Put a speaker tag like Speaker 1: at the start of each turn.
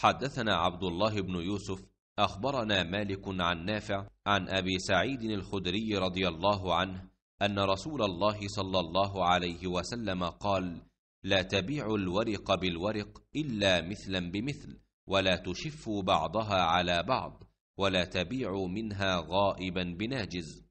Speaker 1: حدثنا عبد الله بن يوسف اخبرنا مالك عن نافع عن ابي سعيد الخدري رضي الله عنه ان رسول الله صلى الله عليه وسلم قال لا تبيعوا الورق بالورق الا مثلا بمثل ولا تشفوا بعضها على بعض ولا تبيعوا منها غائبا بناجز